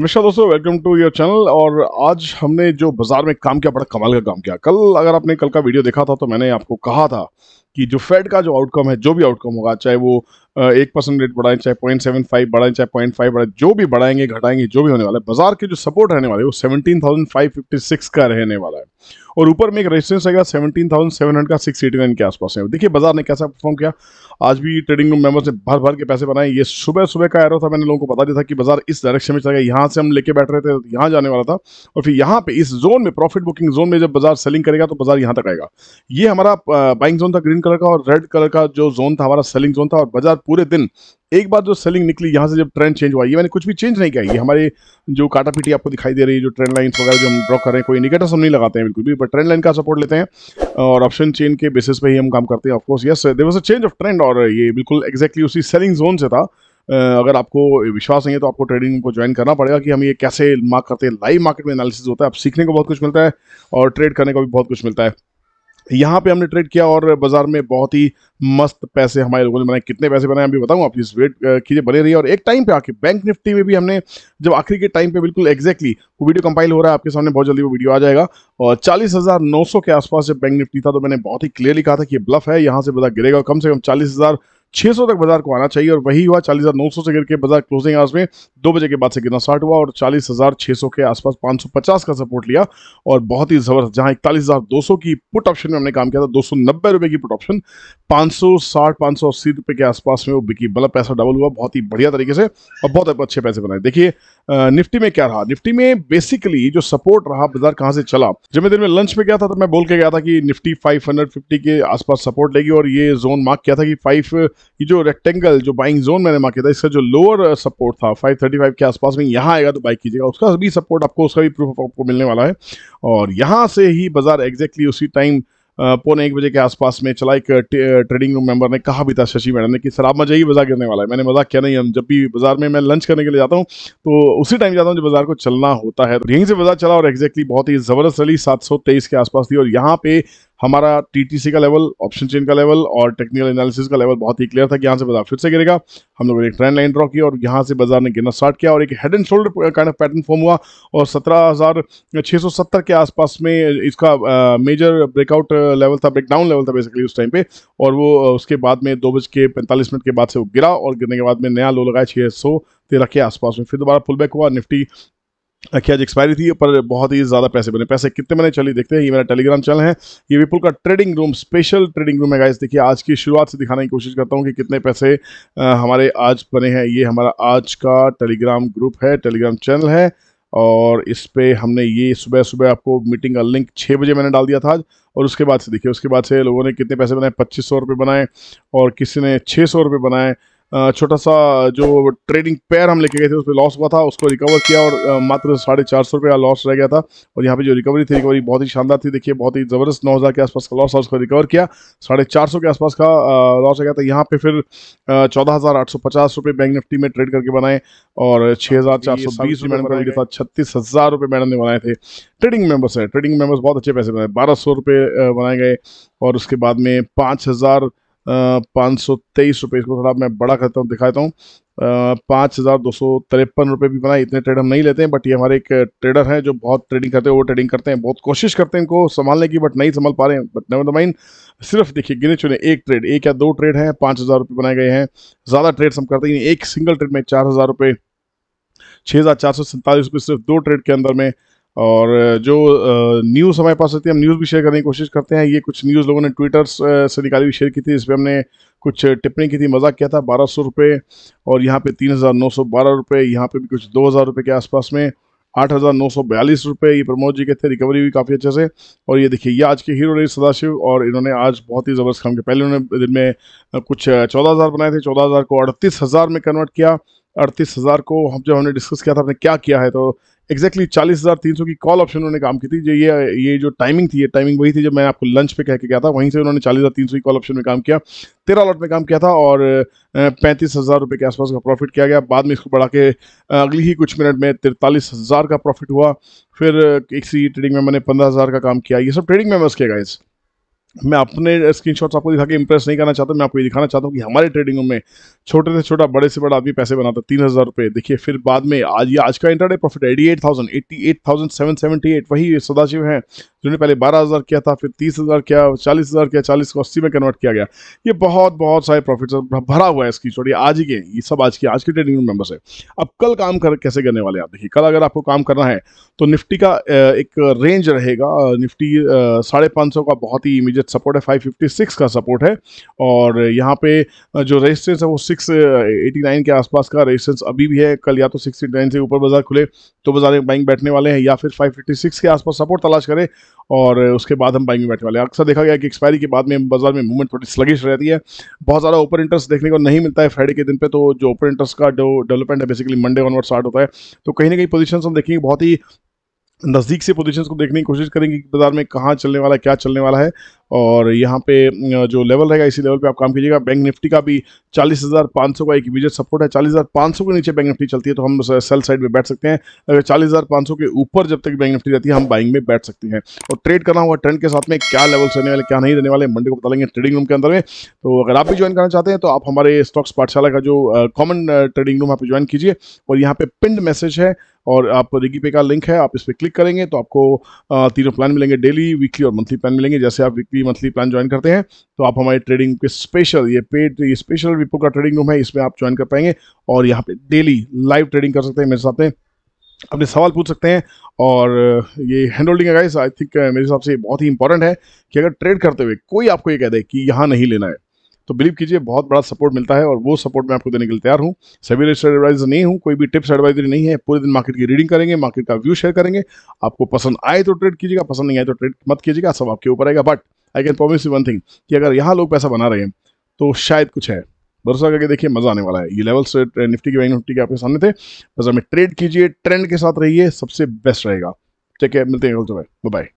मिश्रा दोस्तों welcome to your channel और आज हमने जो बाजार में काम किया बड़ा कमाल का काम किया कल अगर आपने कल का वीडियो देखा था तो मैंने आपको कहा था कि जो फेड का जो आउटकम है जो भी आउटकम होगा चाहे वो एक परसेंट रेट बढ़ाएं चाहे पॉइंट सेवन फाइव बढ़ाएं चाहे पॉइंट फाइव बढ़ाएं जो भी बढ़ाएंगे घटाएंगे जो भी होने वाला है बाजार के जो सपोर्ट रहने वाले वो seventeen thousand five fifty six का रहने वाला है और ऊपर में एक रेजिस्टेंस रहेगा सेवनटीन थाउजेंड सेवन हंड्रेड का सिक्स एटी नाइन के आसपास है देखिए बाजार ने कैसा परफॉर्म किया आज भी ट्रेडिंग रूम मेंबर्स ने भर भर के पैसे बनाए ये सुबह सुबह का एरो था मैंने लोगों को बता दिया था कि बाजार इस डायरेक्शन में चला गया यहाँ से हम लेके बैठ रहे थे तो यहाँ जाने वाला था और फिर यहाँ पे इस जोन में प्रॉफिट बुकिंग जोन में जब बाजार सेलिंग करेगा तो बाजार यहाँ तक आएगा ये हमारा बाइंग जोन था ग्रीन कलर का और रेड कलर का जो जोन था हमारा सेलिंग जोन था और बाजार पूरे दिन एक बार जो सेलिंग निकली यहाँ से जब ट्रेंड चेंज हुआ ये मैंने कुछ भी चेंज नहीं किया ये हमारे जो काटा पीटी आपको दिखाई दे रही है जो ट्रेंड लाइन्स वगैरह जो हम ड्रॉ कर रहे हैं कोई इंडिकेटर्स हम नहीं लगाते हैं बिल्कुल भी बट ट्रेंड लाइन का सपोर्ट लेते हैं और ऑप्शन चेन के बेसिस पे ही हम काम करते हैं of course yes there was a change of trend और ये बिल्कुल एक्जैक्टली उसी सेलिंग जोन से था अगर आपको विश्वास नहीं है तो आपको ट्रेडिंग को ज्वाइन करना पड़ेगा कि हम ये कैसे मार्क करते हैं लाइव मार्केट में एनालिसिस होता है आप सीखने को बहुत कुछ मिलता है और ट्रेड करने को भी बहुत कुछ मिलता है यहाँ पे हमने ट्रेड किया और बाजार में बहुत ही मस्त पैसे हमारे लोगों ने बनाए कितने पैसे बनाए अभी बताऊँ आप प्लीज वेट कीजिए बने रहिए और एक टाइम पे आके बैंक निफ्टी में भी हमने जब आखिरी के टाइम पे बिल्कुल एक्जैक्टली वो वीडियो कंपाइल हो रहा है आपके सामने बहुत जल्दी वो वीडियो आ जाएगा और चालीस हजार नौ सौ के आसपास जब बैंक निफ्टी था तो मैंने बहुत ही क्लियरली कहा था कि ब्लफ है यहाँ से बता गिरेगा कम से कम चालीस हजार 600 तक बाजार को आना चाहिए और वही हुआ 40,900 से गिर के बाजार क्लोजिंग आवर्स में दो बजे के बाद से गिरना स्टार्ट हुआ और 40,600 के आसपास 550 का सपोर्ट लिया और बहुत ही जबरदस्त जहां 41,200 की पुट ऑप्शन में हमने काम किया था दो सौ रुपए की पुट ऑप्शन 560 580 रुपए के आसपास में वो बिकी मतलब पैसा डबल हुआ बहुत ही बढ़िया तरीके से और बहुत अच्छे पैसे बनाए देखिए निफ्टी में क्या रहा निफ्टी में बेसिकली जो सपोर्ट रहा बाजार कहां से चला जब मैं दिन में लंच में गया था तो मैं बोल के गया था कि निफ्टी फिफ्टी के आसपास सपोर्ट लेगी और ये जोन मार्क किया था कि फाइव ये जो रेक्टेंगल जो बाइंग जोन मैंने मांगा था इसका जो लोअर सपोर्ट uh, था 535 के आसपास में यहाँ आएगा तो बाई कीजिएगा उसका भी सपोर्ट आपको उसका भी प्रूफ आपको मिलने वाला है और यहाँ से ही बाजार एग्जैक्टली exactly उसी टाइम uh, पौने एक बजे के आसपास में चला एक ट्रेडिंग रूम मेंबर ने कहा भी था शशि मैडम ने कि सर आप मजा ही बाजार करने वाला है मैंने मजाक किया नहीं हम जब भी बाजार में मैं लंच करने के लिए जाता हूं तो उसी टाइम जाता हूं जब बाजार को चलना होता है तो यहीं से बाजार चला और एग्जैक्टली बहुत ही ज़बरदस्त रैली सात के आसपास थी और यहाँ पे हमारा टीटीसी का लेवल ऑप्शन चेन का लेवल और टेक्निकल एनालिसिस का लेवल बहुत ही क्लियर था कि यहाँ से बाजार फिर से गिरेगा हम लोगों ने एक ट्रेंड लाइन ड्रॉ किया और यहाँ से बाजार ने गिरना स्टार्ट किया और एक head and shoulder kind of pattern form हुआ और सत्रह के आसपास में इसका मेजर ब्रेकआउट लेवल था ब्रेकडाउन लेवल था बेसिकली उस टाइम पर और वो उसके बाद में दो बज के पैंतालीस मिनट के बाद से वो गिरा और गिरने के बाद में नया लो लगाया छः तेरह के आसपास में फिर दोबारा पुल बैक हुआ निफ्टी कि आज एक्सपायरी थी पर बहुत ही ज़्यादा पैसे बने पैसे कितने मैंने चलिए देखते हैं ये मेरा टेलीग्राम चैनल है ये विपुल का trading room special trading room है गाइस देखिए आज की शुरुआत से दिखाने की कोशिश करता हूँ कि कितने पैसे आ, हमारे आज बने हैं ये हमारा आज का टेलीग्राम ग्रुप है टेलीग्राम चैनल है और इस पर हमने ये सुबह सुबह आपको मीटिंग का लिंक छः बजे मैंने डाल दिया था आज और उसके बाद से देखिए उसके बाद से लोगों ने कितने पैसे बनाए पच्चीस सौ रुपये बनाए और किसी ने छः सौ रुपये बनाए छोटा सा जो ट्रेडिंग पेयर हम लेके गए थे उस पर लॉस हुआ था उसको रिकवर किया और मात्र साढ़े चार सौ रुपये का लॉस रह गया था और यहाँ पे जो रिकवरी थी रिकवरी बहुत ही शानदार थी देखिए बहुत ही ज़बरदस्त नौ हज़ार के आसपास का लॉस था उसको रिकवर किया साढ़े चार सौ के आसपास का लॉस रह गया था यहाँ पे फिर चौदह हज़ार आठ सौ पचास रुपये बैंक निफ्टी में ट्रेड करके बनाए और छः हज़ार चार सौ बीस मैडम का लिखा था छत्तीस हज़ार रुपये मैडम ने बनाए थे ट्रेडिंग मेम्बर्स हैं ट्रेडिंग मेम्बर्स बहुत अच्छे पैसे बनाए बारह सौ रुपये बनाए गए और उसके बाद में पाँच हज़ार पाँच सौ तेईस रुपये इसको थोड़ा मैं बड़ा करता हूँ दिखाता हूँ पाँच हज़ार दो सौ तिरपन रुपये भी बनाए इतने ट्रेड हम नहीं लेते हैं बट ये हमारे एक ट्रेडर हैं जो बहुत ट्रेडिंग करते हैं वो ट्रेडिंग करते हैं बहुत कोशिश करते हैं इनको संभालने की बट नहीं संभाल पा रहे हैं बट नवर द माइंड सिर्फ देखिए गिने चुने एक ट्रेड एक या दो ट्रेड हैं पाँच हज़ार रुपये बनाए गए हैं ज़्यादा ट्रेड्स हम करते हैं एक सिंगल ट्रेड में चार हज़ार रुपये छः हज़ार चार सौ सैंतालीस रुपये सिर्फ दो ट्रेड के अंदर में और जो न्यूज़ हमारे पास रहती है हम न्यूज़ भी शेयर करने की कोशिश करते हैं ये कुछ न्यूज़ लोगों ने ट्विटर से निकाली हुई शेयर की थी इस पर हमने कुछ टिप्पणी की थी मजाक किया था बारह सौ रुपये और यहाँ पे तीन हज़ार नौ सौ बारह रुपये यहाँ पर भी कुछ दो हज़ार रुपये के आसपास में आठ हज़ार नौ सौ बयालीस रुपये ये प्रमोद जी के थे रिकवरी हुई काफ़ी अच्छे से और ये देखिए ये आज के हीरो रही सदाशिव और इन्होंने आज बहुत ही ज़बरदस्त काम किया पहले उन्होंने दिन में कुछ चौदह हज़ार बनाए थे चौदह हज़ार को अड़तीस हज़ार में कन्वर्ट किया अड़तीस हज़ार को हम जब हमने डिस्कस किया था आपने क्या किया है तो एक्जैक्टली चालीस हज़ार तीन सौ की कॉल ऑप्शन उन्होंने काम की थी जो ये ये जो टाइमिंग थी ये टाइमिंग वही थी जब मैं आपको लंच पे कह के गया था वहीं से उन्होंने चालीस हज़ार तीन सौ की कॉल ऑप्शन में काम किया तेरह लॉट में काम किया था और पैंतीस हज़ार रुपये के आसपास का प्रॉफिट किया गया बाद में इसको बढ़ा के अगली ही कुछ मिनट में तिरतालीस हज़ार का प्रॉफिट हुआ फिर एक सी ट्रेडिंग में मैंने पंद्रह हज़ार का काम किया ये सब ट्रेडिंग में बस गए इस मैं अपने स्क्रीनशॉट्स आपको दिखा के इंप्रेस नहीं करना चाहता मैं आपको ये दिखाना चाहता हूँ कि हमारे ट्रेडिंगों में छोटे से छोटा बड़े से बड़ा आदमी पैसे बनाता तीन हज़ार रुपये देखिए फिर बाद में आज ये आज का intraday profit eighty eight thousand eighty eight thousand seven seventy eight वही सदाशिव हैं जिन्होंने पहले बारह हज़ार किया था फिर तीस हज़ार किया चालीस हज़ार किया चालीस को अस्सी में कन्वर्ट किया गया ये बहुत बहुत सारे प्रॉफिट भरा हुआ है इसकी छोटी आज के ये सब आज के आज के ट्रेडिंग मेंबर्स है अब कल काम कर कैसे करने वाले आप देखिए कल अगर आपको काम करना है तो निफ्टी का एक रेंज रहेगा निफ्टी साढ़े पाँच सौ का बहुत ही इमीजिएट इंटरमीडिएट सपोर्ट है 556 का सपोर्ट है और यहाँ पे जो रेजिस्टेंस है वो 689 के आसपास का रेजिस्टेंस अभी भी है कल या तो 689 से ऊपर बाजार खुले तो बाजार में बाइंग बैठने वाले हैं या फिर 556 के आसपास सपोर्ट तलाश करें और उसके बाद हम बाइंग में बैठने वाले हैं अक्सर देखा गया कि एक्सपायरी के बाद में बाजार में मूवमेंट थोड़ी स्लगिश रहती है बहुत ज़्यादा ओपन इंटरेस्ट देखने को नहीं मिलता है फ्राइडे के दिन पे तो जो ओपन इंटरेस्ट का जो डेवलपमेंट है बेसिकली मंडे ऑनवर्ड स्टार्ट होता है तो कहीं ना कहीं पोजिशन हम देखेंगे बहुत ही नज़दीक से पोजीशंस को देखने की कोशिश करेंगे कि बाज़ार में कहाँ चलने वाला है क्या चलने वाला है और यहाँ पे जो लेवल रहेगा इसी लेवल पे आप काम कीजिएगा बैंक निफ्टी का भी 40,500 का एक इमीजिएट सपोर्ट है 40,500 के नीचे बैंक निफ्टी चलती है तो हम सेल साइड में बैठ सकते हैं अगर चालीस के ऊपर जब तक बैंक निफ्टी रहती है हम बाइंग में बैठ सकते हैं और ट्रेड करना हुआ ट्रेंड के साथ में क्या लेवल्स रहने वाले क्या नहीं रहने वाले मंडे को बता लेंगे ट्रेडिंग रूम के अंदर में तो अगर आप भी ज्वाइन करना चाहते हैं तो आप हमारे स्टॉक्स पाठशाला का जो कॉमन ट्रेडिंग रूम आप ज्वाइन कीजिए और यहाँ पे पिंड मैसेज है और आप रिगी पे का लिंक है आप इस पर क्लिक करेंगे तो आपको तीनों प्लान मिलेंगे डेली वीकली और मंथली प्लान मिलेंगे जैसे आप वीकली मंथली प्लान ज्वाइन करते हैं तो आप हमारे ट्रेडिंग के स्पेशल ये पेड ये स्पेशल विपो का ट्रेडिंग रूम है इसमें आप ज्वाइन कर पाएंगे और यहाँ पे डेली लाइव ट्रेडिंग कर सकते हैं मेरे साथ में अपने सवाल पूछ सकते हैं और ये hand holding guys I think मेरे हिसाब से बहुत ही इंपॉर्टेंट है कि अगर ट्रेड करते हुए कोई आपको ये कह दे कि यहाँ नहीं लेना है तो बिलीव कीजिए बहुत बड़ा सपोर्ट मिलता है और वो सपोर्ट मैं आपको देने के लिए तैयार हूँ सभी रजिस्टर्ड एडवाइजर नहीं हूँ कोई भी टिप्स एडवाइजरी नहीं है पूरे दिन मार्केट की रीडिंग करेंगे मार्केट का व्यू शेयर करेंगे आपको पसंद आए तो ट्रेड कीजिएगा पसंद नहीं आए तो ट्रेड मत कीजिएगा सब आपके ऊपर आएगा but I can promise you one thing कि अगर यहाँ लोग पैसा बना रहे हैं तो शायद कुछ है भरोसा करके देखिए मजा आने वाला है ये लेवल्स निफ्टी की बैंक निफ्टी के आपके सामने थे बस हमें ट्रेड कीजिए ट्रेंड के साथ रहिए सबसे बेस्ट रहेगा ठीक है मिलते हैं कल बाय तो